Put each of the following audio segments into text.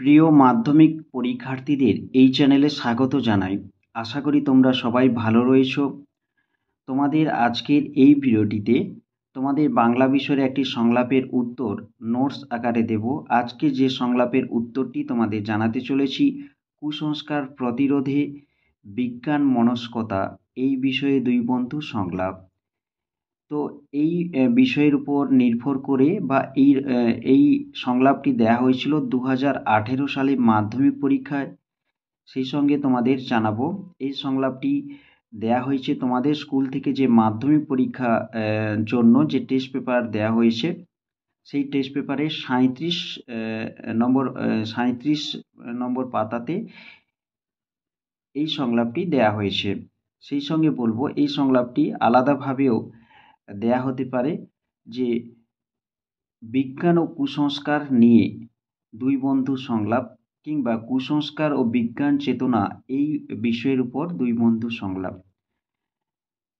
প্রিয় মাধ্যমিক পরীক্ষার্থীদের এই চ্যানেলে স্বাগত জানাই আশা করি তোমরা সবাই ভালো রয়েছ তোমাদের আজকের এই ভিডিওটিতে তোমাদের বাংলা বিষয়ের একটি সংলাপের উত্তর নোটস আকারে দেব আজকে যে সংলাপের উত্তরটি তোমাদের জানাতে চলেছি কুসংস্কার প্রতিরোধে বিজ্ঞান মনস্কতা এই বিষয়ে দুই বন্ধু সংলাপ তো এই বিষয়ের উপর নির্ভর করে বা এই এই সংলাপটি দেয়া হয়েছিল দু হাজার আঠেরো সালে মাধ্যমিক পরীক্ষায় সেই সঙ্গে তোমাদের জানাবো এই সংলাপটি দেয়া হয়েছে তোমাদের স্কুল থেকে যে মাধ্যমিক পরীক্ষা জন্য যে টেস্ট পেপার দেয়া হয়েছে সেই টেস্ট পেপারে সাঁত্রিশ নম্বর সাঁত্রিশ নম্বর পাতাতে এই সংলাপটি দেয়া হয়েছে সেই সঙ্গে বলবো এই সংলাপটি আলাদাভাবেও দেয়া হতে পারে যে বিজ্ঞান ও কুসংস্কার নিয়ে দুই বন্ধু সংলাপ কিংবা কুসংস্কার ও বিজ্ঞান চেতনা এই বিষয়ের উপর দুই বন্ধু সংলাপ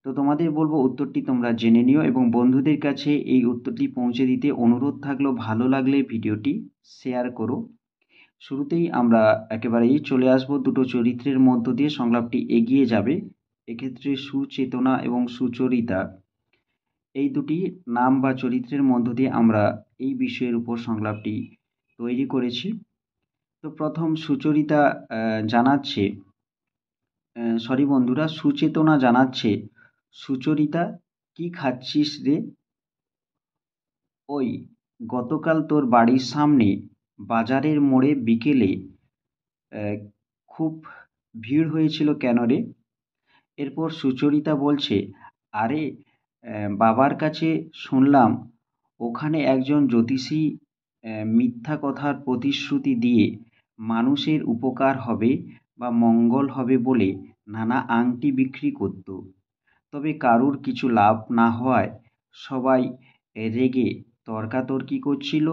তো তোমাদের বলবো উত্তরটি তোমরা জেনে নিও এবং বন্ধুদের কাছে এই উত্তরটি পৌঁছে দিতে অনুরোধ থাকলো ভালো লাগলে ভিডিওটি শেয়ার করো শুরুতেই আমরা একেবারেই চলে আসব দুটো চরিত্রের মধ্য দিয়ে সংলাপটি এগিয়ে যাবে এক্ষেত্রে সুচেতনা এবং সুচরিতা এই দুটি নাম বা চরিত্রের মধ্য দিয়ে আমরা এই বিষয়ের উপর সংলাপটি তৈরি করেছি তো প্রথম সুচরিতা জানাচ্ছে সরি বন্ধুরা সুচেতনা জানাচ্ছে সুচরিতা কি খাচ্ছিস রে ওই গতকাল তোর বাড়ির সামনে বাজারের মোড়ে বিকেলে খুব ভিড় হয়েছিল কেন রে এরপর সুচরিতা বলছে আরে বাবার কাছে শুনলাম ওখানে একজন জ্যোতিষী মিথ্যা কথার প্রতিশ্রুতি দিয়ে মানুষের উপকার হবে বা মঙ্গল হবে বলে নানা আংটি বিক্রি করত তবে কারুর কিছু লাভ না হওয়ায় সবাই রেগে তর্কাতর্কি করছিল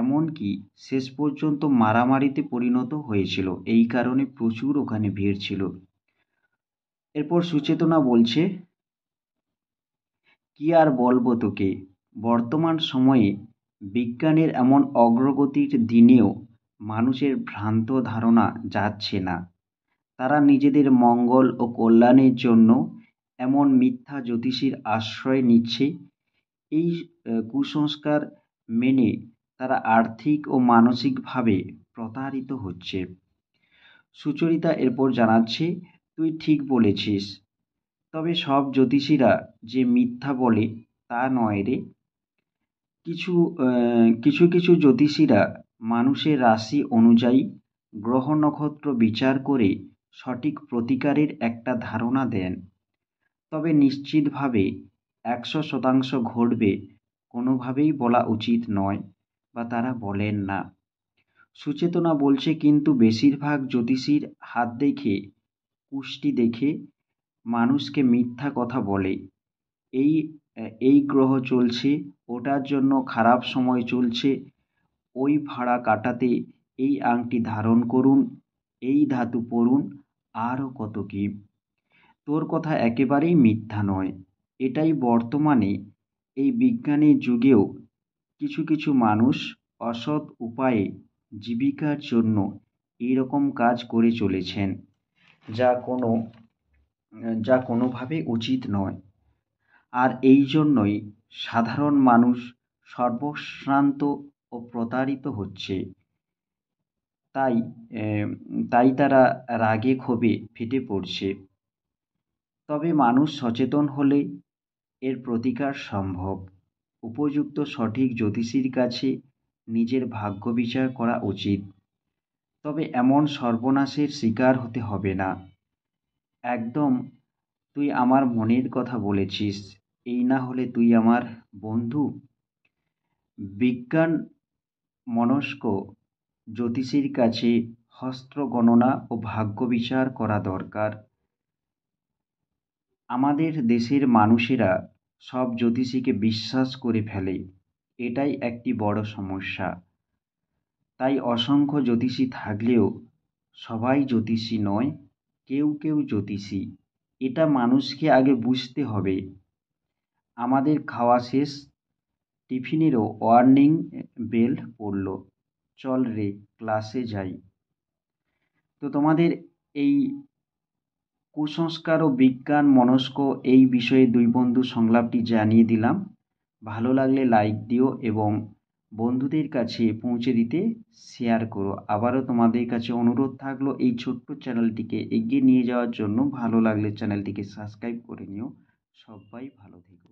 এমনকি শেষ পর্যন্ত মারামারিতে পরিণত হয়েছিল এই কারণে প্রচুর ওখানে ভিড় ছিল এরপর সুচেতনা বলছে কি আর বলব তোকে বর্তমান সময়ে বিজ্ঞানের এমন অগ্রগতির দিনেও মানুষের ভ্রান্ত ধারণা যাচ্ছে না তারা নিজেদের মঙ্গল ও কল্যাণের জন্য এমন মিথ্যা জ্যোতিষীর আশ্রয় নিচ্ছে এই কুসংস্কার মেনে তারা আর্থিক ও মানসিকভাবে প্রতারিত হচ্ছে সুচরিতা এরপর জানাচ্ছে তুই ঠিক বলেছিস তবে সব জ্যোতিষীরা যে মিথ্যা বলে তা নয় রে কিছু কিছু কিছু জ্যোতিষীরা মানুষের রাশি অনুযায়ী গ্রহ নক্ষত্র বিচার করে সঠিক প্রতিকারের একটা ধারণা দেন তবে নিশ্চিতভাবে একশো শতাংশ ঘটবে কোনোভাবেই বলা উচিত নয় বা তারা বলেন না সুচেতনা বলছে কিন্তু বেশিরভাগ জ্যোতিষীর হাত দেখে পুষ্টি দেখে মানুষকে মিথ্যা কথা বলে এই এই গ্রহ চলছে ওটার জন্য খারাপ সময় চলছে ওই ভাড়া কাটাতে এই আংটি ধারণ করুন এই ধাতু পরুন আরও কত কী তোর কথা একেবারেই মিথ্যা নয় এটাই বর্তমানে এই বিজ্ঞানের যুগেও কিছু কিছু মানুষ অসৎ উপায়ে জীবিকার জন্য এই রকম কাজ করে চলেছেন যা কোনো যা কোনোভাবে উচিত নয় আর এই জন্যই সাধারণ মানুষ সর্বশ্রান্ত ও প্রতারিত হচ্ছে তাই তাই তারা রাগে ক্ষোভে ফেটে পড়ছে তবে মানুষ সচেতন হলে এর প্রতিকার সম্ভব উপযুক্ত সঠিক জ্যোতিষীর কাছে নিজের ভাগ্য বিচার করা উচিত তবে এমন সর্বনাশের শিকার হতে হবে না একদম তুই আমার মনের কথা বলেছিস এই না হলে তুই আমার বন্ধু বিজ্ঞান মনস্ক জ্যোতিষীর কাছে হস্ত্র গণনা ও ভাগ্য বিচার করা দরকার আমাদের দেশের মানুষেরা সব জ্যোতিষীকে বিশ্বাস করে ফেলে এটাই একটি বড় সমস্যা তাই অসংখ্য জ্যোতিষী থাকলেও সবাই জ্যোতিষী নয় কেউ কেউ জ্যোতিষী এটা মানুষকে আগে বুঝতে হবে আমাদের খাওয়া শেষ টিফিনেরও ওয়ার্নিং বেল পড়ল চল রে ক্লাসে যাই তো তোমাদের এই কুসংস্কার ও বিজ্ঞান মনস্ক এই বিষয়ে দুই বন্ধু সংলাপটি জানিয়ে দিলাম ভালো লাগলে লাইক দিও এবং বন্ধুদের কাছে পৌঁছে দিতে শেয়ার করো আবারও তোমাদের কাছে অনুরোধ থাকলো এই ছোট্ট চ্যানেলটিকে এগিয়ে নিয়ে যাওয়ার জন্য ভালো লাগলে চ্যানেলটিকে সাবস্ক্রাইব করে নিও সবাই ভালো থেকো